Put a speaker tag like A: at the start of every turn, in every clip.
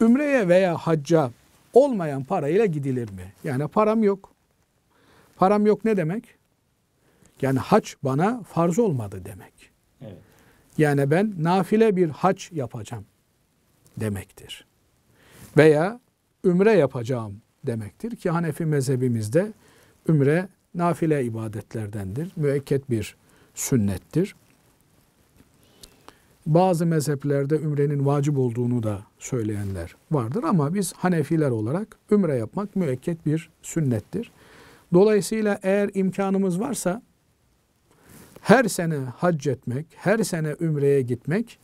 A: Ümreye veya hacca olmayan parayla gidilir mi? Yani param yok. Param yok ne demek? Yani hac bana farz olmadı demek. Evet. Yani ben nafile bir hac yapacağım demektir. Veya ümre yapacağım demektir ki Hanefi mezhebimizde ümre nafile ibadetlerdendir. Müekket bir sünnettir. Bazı mezheplerde ümrenin vacip olduğunu da söyleyenler vardır ama biz Hanefiler olarak ümre yapmak müekket bir sünnettir. Dolayısıyla eğer imkanımız varsa her sene hac etmek, her sene ümreye gitmek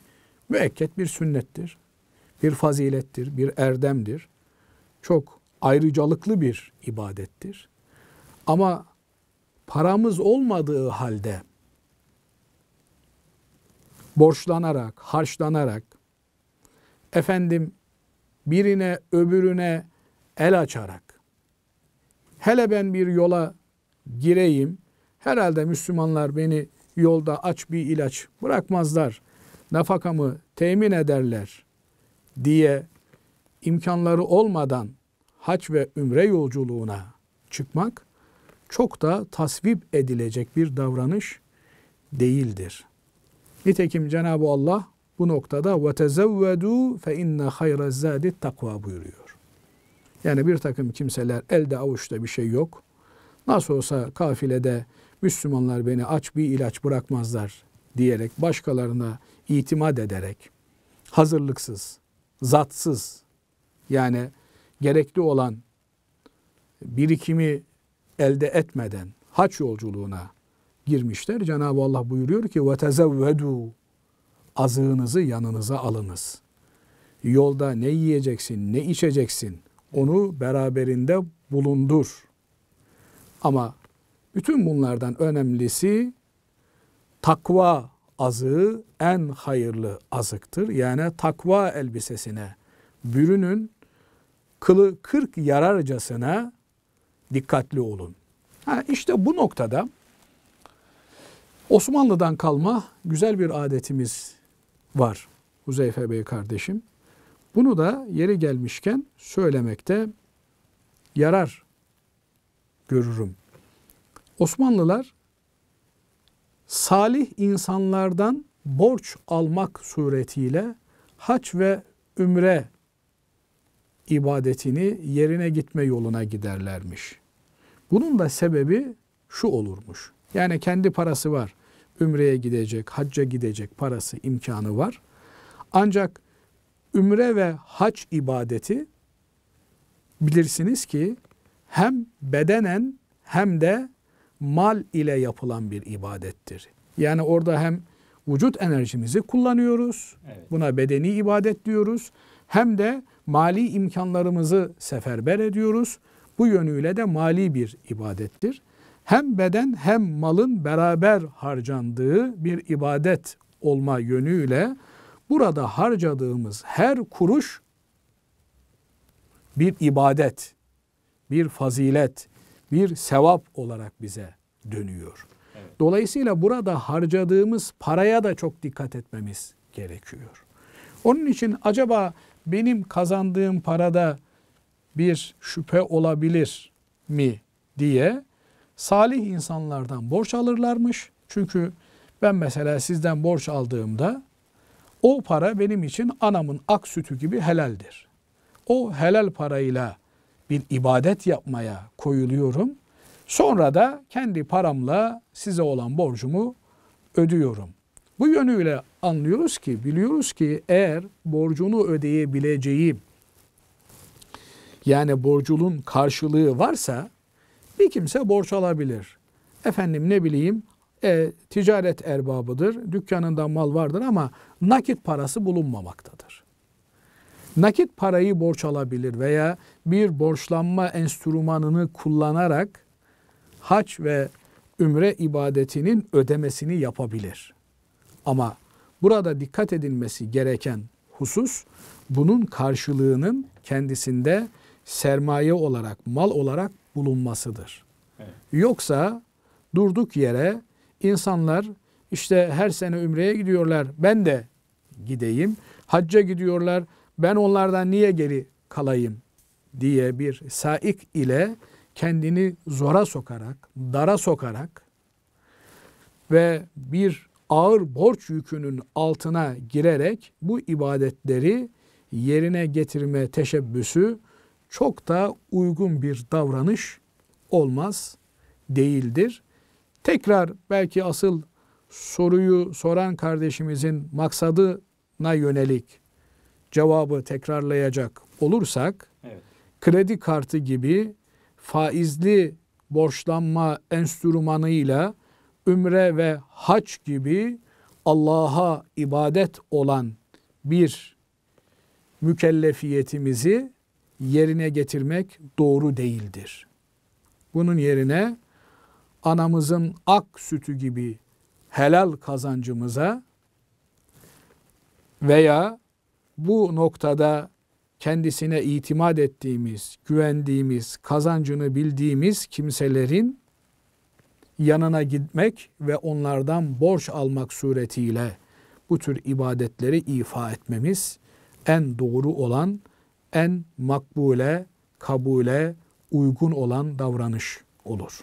A: müekket bir sünnettir. Bir fazilettir, bir erdemdir. Çok ayrıcalıklı bir ibadettir. Ama paramız olmadığı halde borçlanarak, harçlanarak, efendim birine öbürüne el açarak, hele ben bir yola gireyim, herhalde Müslümanlar beni yolda aç bir ilaç bırakmazlar, nafakamı temin ederler diye imkanları olmadan haç ve ümre yolculuğuna çıkmak çok da tasvip edilecek bir davranış değildir.'' Nitekim Cenab-ı Allah bu noktada ve tezevvedu fe inne hayra zadi takva buyuruyor. Yani bir takım kimseler elde avuçta bir şey yok. Nasıl olsa kafilede Müslümanlar beni aç bir ilaç bırakmazlar diyerek başkalarına itimat ederek hazırlıksız, zatsız yani gerekli olan birikimi elde etmeden haç yolculuğuna girmişler. Cenab-ı Allah buyuruyor ki وَتَزَوَّدُوا Azığınızı yanınıza alınız. Yolda ne yiyeceksin, ne içeceksin onu beraberinde bulundur. Ama bütün bunlardan önemlisi takva azığı en hayırlı azıktır. Yani takva elbisesine bürünün kılı kırk yararcasına dikkatli olun. Ha işte bu noktada Osmanlı'dan kalma güzel bir adetimiz var Huzeyfe Bey kardeşim. Bunu da yeri gelmişken söylemekte yarar görürüm. Osmanlılar salih insanlardan borç almak suretiyle haç ve ümre ibadetini yerine gitme yoluna giderlermiş. Bunun da sebebi şu olurmuş. Yani kendi parası var. Ümreye gidecek, hacca gidecek parası, imkanı var. Ancak ümre ve hac ibadeti bilirsiniz ki hem bedenen hem de mal ile yapılan bir ibadettir. Yani orada hem vücut enerjimizi kullanıyoruz. Evet. Buna bedeni ibadet diyoruz. Hem de mali imkanlarımızı seferber ediyoruz. Bu yönüyle de mali bir ibadettir hem beden hem malın beraber harcandığı bir ibadet olma yönüyle burada harcadığımız her kuruş bir ibadet, bir fazilet, bir sevap olarak bize dönüyor. Dolayısıyla burada harcadığımız paraya da çok dikkat etmemiz gerekiyor. Onun için acaba benim kazandığım parada bir şüphe olabilir mi diye salih insanlardan borç alırlarmış. Çünkü ben mesela sizden borç aldığımda o para benim için anamın ak sütü gibi helaldir. O helal parayla bir ibadet yapmaya koyuluyorum. Sonra da kendi paramla size olan borcumu ödüyorum. Bu yönüyle anlıyoruz ki, biliyoruz ki eğer borcunu ödeyebileceğim yani borculun karşılığı varsa bir kimse borç alabilir. Efendim ne bileyim e, ticaret erbabıdır, dükkanında mal vardır ama nakit parası bulunmamaktadır. Nakit parayı borç alabilir veya bir borçlanma enstrümanını kullanarak haç ve ümre ibadetinin ödemesini yapabilir. Ama burada dikkat edilmesi gereken husus bunun karşılığının kendisinde sermaye olarak, mal olarak bulunmasıdır. Evet. Yoksa durduk yere insanlar işte her sene ümreye gidiyorlar. Ben de gideyim. Hacca gidiyorlar. Ben onlardan niye geri kalayım diye bir saik ile kendini zora sokarak, dara sokarak ve bir ağır borç yükünün altına girerek bu ibadetleri yerine getirme teşebbüsü çok da uygun bir davranış olmaz, değildir. Tekrar belki asıl soruyu soran kardeşimizin maksadına yönelik cevabı tekrarlayacak olursak, evet. kredi kartı gibi faizli borçlanma enstrümanıyla ümre ve haç gibi Allah'a ibadet olan bir mükellefiyetimizi yerine getirmek doğru değildir. Bunun yerine anamızın ak sütü gibi helal kazancımıza veya bu noktada kendisine itimat ettiğimiz, güvendiğimiz, kazancını bildiğimiz kimselerin yanına gitmek ve onlardan borç almak suretiyle bu tür ibadetleri ifa etmemiz en doğru olan en makbule, kabule uygun olan davranış olur.